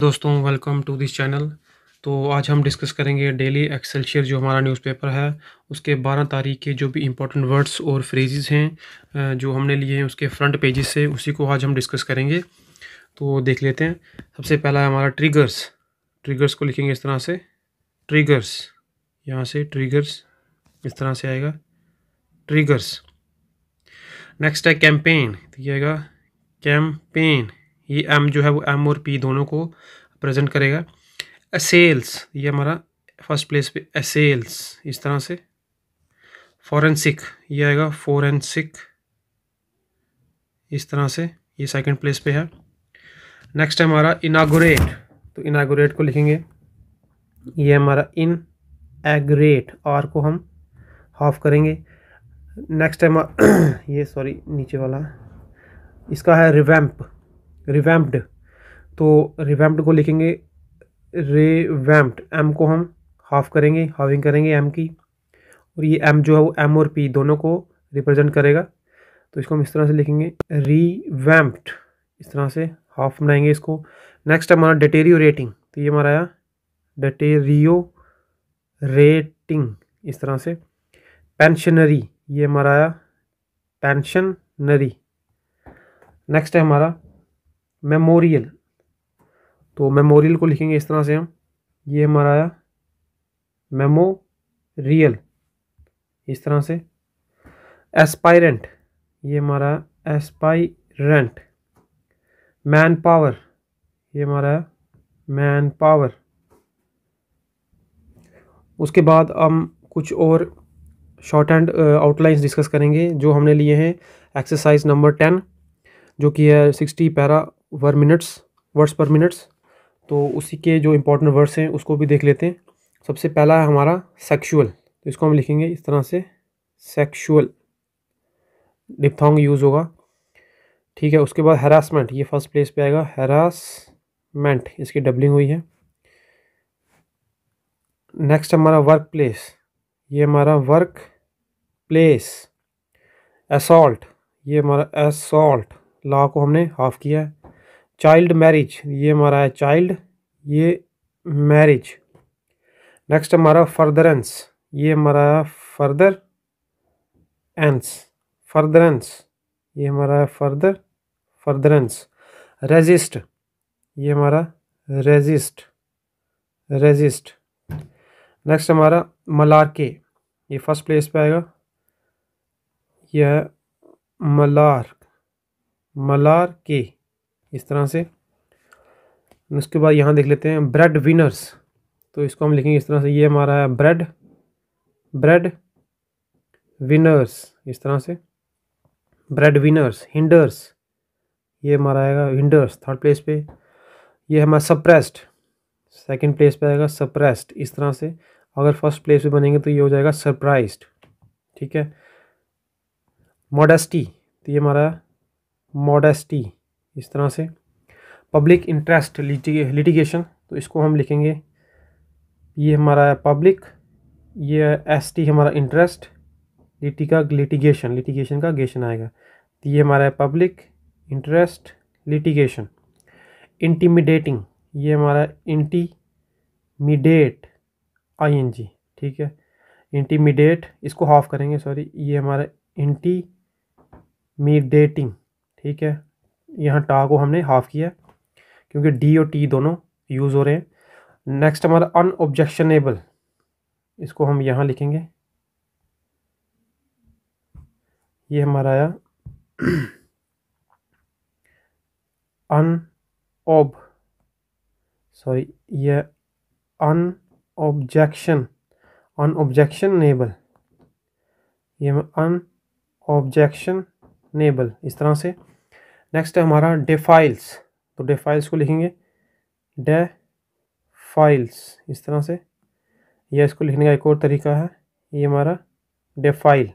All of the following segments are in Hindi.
दोस्तों वेलकम टू दिस चैनल तो आज हम डिस्कस करेंगे डेली एक्सेलशियर जो हमारा न्यूज़पेपर है उसके 12 तारीख के जो भी इम्पोर्टेंट वर्ड्स और फ्रेजेस हैं जो हमने लिए हैं उसके फ्रंट पेजेस से उसी को आज हम डिस्कस करेंगे तो देख लेते हैं सबसे पहला है हमारा ट्रिगर्स ट्रिगर्स को लिखेंगे इस तरह से ट्रिगर्स यहाँ से ट्रिगर्स इस तरह से आएगा ट्रिगर्स नेक्स्ट है कैंपेन तो ये आएगा ये एम जो है वो एम और पी दोनों को प्रेजेंट करेगा असेल्स ये हमारा फर्स्ट प्लेस पे असेल्स इस तरह से फॉरेंसिक ये आएगा फॉरेंसिक इस तरह से ये सेकंड प्लेस पे है नेक्स्ट है हमारा इनागोरेट तो इनागोरेट को लिखेंगे ये हमारा इन एग्रेट आर को हम हाफ करेंगे नेक्स्ट है ये सॉरी नीचे वाला इसका है रिवैम्प रिवैम्प्ड तो रिवैम्प्ड को लिखेंगे रिवैम्प्ड एम को हम हाफ करेंगे हाविंग करेंगे एम की और ये एम जो है वो एम और पी दोनों को रिप्रेजेंट करेगा तो इसको हम इस तरह से लिखेंगे रिवैम्प्ड इस तरह से हाफ बनाएंगे इसको नेक्स्ट हमारा डिटेरियो रेटिंग तो ये हमारा आया डिटेरियो रेटिंग इस तरह से पेंशनरी ये हमारा आया पेंशनरी नेक्स्ट है हमारा मेमोरियल तो मेमोरियल को लिखेंगे इस तरह से हम ये हमारा आया मेमो रियल इस तरह से एस्पायरेंट ये हमारा एस्पायरेंट मैन पावर ये हमारा मैन पावर उसके बाद हम कुछ और शॉर्ट हैंड आउटलाइंस डिस्कस करेंगे जो हमने लिए हैं एक्सरसाइज नंबर टेन जो कि है सिक्सटी पैरा वर मिनट्स वर्ड्स पर मिनट्स तो उसी के जो इम्पोर्टेंट वर्ड्स हैं उसको भी देख लेते हैं सबसे पहला है हमारा सेक्शुअल तो इसको हम लिखेंगे इस तरह से सेक्शुअल डिपथोंग यूज़ होगा ठीक है उसके बाद हरासमेंट ये फर्स्ट प्लेस पे आएगा हरासमेंट इसकी डबलिंग हुई है नेक्स्ट हमारा वर्क प्लेस ये हमारा वर्क प्लेस असॉल्ट ये हमारा असॉल्ट लॉ को हमने हाफ किया है चाइल्ड मैरिज ये हमारा है चाइल्ड ये मैरिज नेक्स्ट हमारा फर्दरेंस ये हमारा फर्दर एंस फर्दरेंस ये हमारा है फर्दर फर्दरेंस रेजिस्ट ये हमारा रेजिस्ट रेजिस्ट नेक्स्ट हमारा मलारके ये फर्स्ट प्लेस पे आएगा यह मलार मलार के इस तरह से उसके बाद यहाँ देख लेते हैं ब्रेड विनर्स तो इसको हम लिखेंगे इस तरह से ये हमारा है ब्रेड ब्रेड विनर्स इस तरह से ब्रेड विनर्स हिंडर्स ये हमारा आएगा हिंडर्स थर्ड प्लेस पे ये हमारा सप्रेस्ड सेकंड प्लेस पे आएगा सप्रेस्ड इस तरह से अगर फर्स्ट प्लेस पे बनेंगे तो ये हो जाएगा सरप्राइज्ड ठीक है मॉडेस्टी तो ये हमारा मॉडेस्टी इस तरह से पब्लिक इंटरेस्ट लिटिगेशन तो इसको हम लिखेंगे ये हमारा है पब्लिक ये एस टी हमारा इंटरेस्ट लिटिका लिटिगेशन लिटिगेशन का गेशन आएगा तो ये हमारा है पब्लिक इंटरेस्ट लिटिगेशन इंटीमिडेटिंग ये हमारा इंटीमिडेट आईएनजी ठीक है इंटीमिडेट इसको हाफ करेंगे सॉरी ये हमारा इंटीमिडेटिंग ठीक है यहाँ टा को हमने हाफ़ किया क्योंकि डी और टी दोनों यूज़ हो रहे हैं नेक्स्ट हमारा अनऑब्जेक्शनेबल इसको हम यहाँ लिखेंगे ये हमारा आया अन ऑब सॉरी ये ऑब्जेक्शन नेबल ये अन ऑब्जेक्शन नेबल इस तरह से नेक्स्ट है हमारा डेफाइल्स तो डेफाइल्स को लिखेंगे डे फाइल्स इस तरह से यह इसको लिखने का एक और तरीका है ये हमारा डेफाइल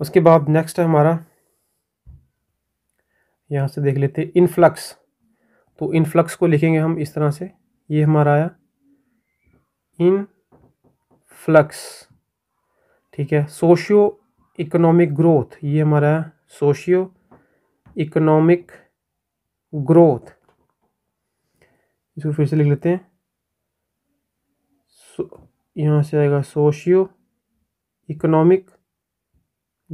उसके बाद नेक्स्ट है हमारा यहाँ से देख लेते हैं इनफ्लक्स तो इनफ्लक्स को लिखेंगे हम इस तरह से ये हमारा आया इन फ्लक्स ठीक है सोशियो इकोनॉमिक ग्रोथ ये हमारा सोशियो इकोनॉमिक ग्रोथ इसको फिर से लिख लेते हैं यहाँ से आएगा सोशियो इकोनॉमिक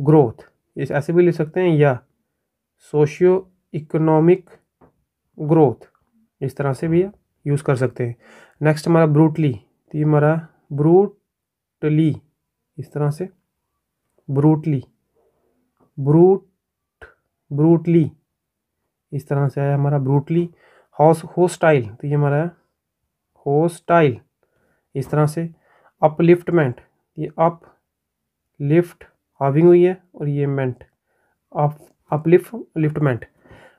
ग्रोथ इस ऐसे भी लिख सकते हैं या सोशियो इकोनॉमिक ग्रोथ इस तरह से भी यूज़ कर सकते हैं नेक्स्ट हमारा ब्रूटली तो ये हमारा ब्रूटली इस तरह से ब्रूटली ब्रूट ब्रूटली इस तरह से आया हमारा ब्रूटली हॉस होस्टाइल तो ये हमारा होस्टाइल इस तरह से अपलिफ्टमेंट ये अप लिफ्ट हाविंग हुई है और ये मेंट अप अपलिफ्ट लिफ्टमेंट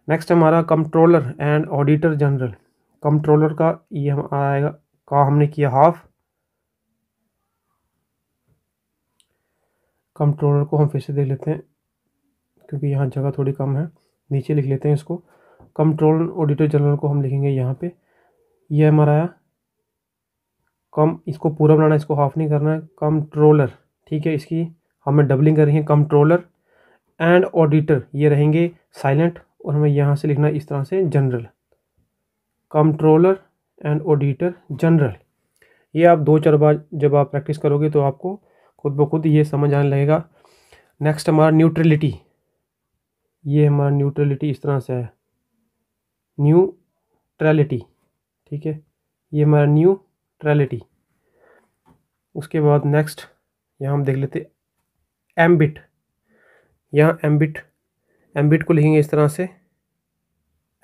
नेक्स्ट हमारा controller and auditor general controller का ये हम आएगा का हमने किया हाफ कंट्रोलर को हम फिर से देख लेते हैं क्योंकि यहाँ जगह थोड़ी कम है नीचे लिख लेते हैं इसको कंट्रोल ऑडिटर जनरल को हम लिखेंगे यहाँ पे ये हमारा आया कम इसको पूरा बनाना इसको हाफ नहीं करना है कंट्रोलर ठीक है इसकी हमें डबलिंग रही है कंट्रोलर एंड ऑडिटर ये रहेंगे साइलेंट और हमें यहाँ से लिखना इस तरह से general controller and auditor general ये आप दो चार बार जब आप प्रैक्टिस करोगे तो आपको खुद ब खुद ये समझ आने लगेगा नेक्स्ट हमारा न्यूट्रलिटी ये हमारा न्यूट्रलिटी इस तरह से है ट्रैलिटी ठीक है ये हमारा ट्रैलिटी उसके बाद नेक्स्ट यहाँ हम देख लेते एम बिट यहाँ एम्बिट एम्बिट एम बिट को लिखेंगे इस तरह से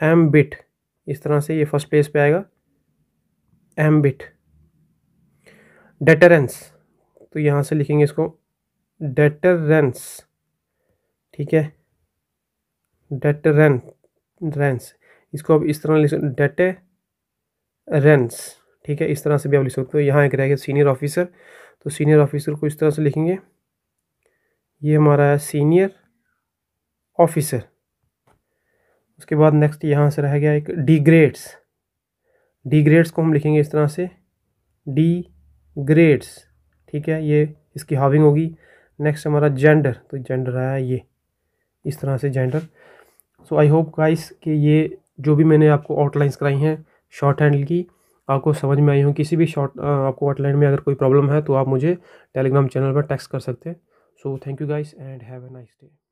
एम बिट इस तरह से ये फर्स्ट प्लेस पे आएगा एम बिट डेटरेंस तो यहाँ से लिखेंगे इसको डेटरेंस ठीक है डेटरेंस इसको आप इस तरह लिख डेटे रेंस ठीक है इस तरह से भी आप लिख सकते हो यहाँ एक रह गया सीनियर ऑफिसर तो सीनियर ऑफिसर को इस तरह से लिखेंगे ये हमारा है सीनियर ऑफिसर उसके बाद नेक्स्ट यहाँ से रह गया एक डी ग्रेड्स डी ग्रेड्स को हम लिखेंगे इस तरह से डी ग्रेड्स ठीक है ये इसकी हाविंग होगी नेक्स्ट हमारा जेंडर तो जेंडर आया ये इस तरह से gender so I hope guys कि ये जो भी मैंने आपको आउटलाइंस कराई हैं शॉर्ट हैंडल की आपको समझ में आई हो किसी भी शॉर्ट आपको आउटलाइन में अगर कोई प्रॉब्लम है तो आप मुझे टेलीग्राम चैनल पर टेक्स्ट कर सकते हैं so thank you guys and have a nice day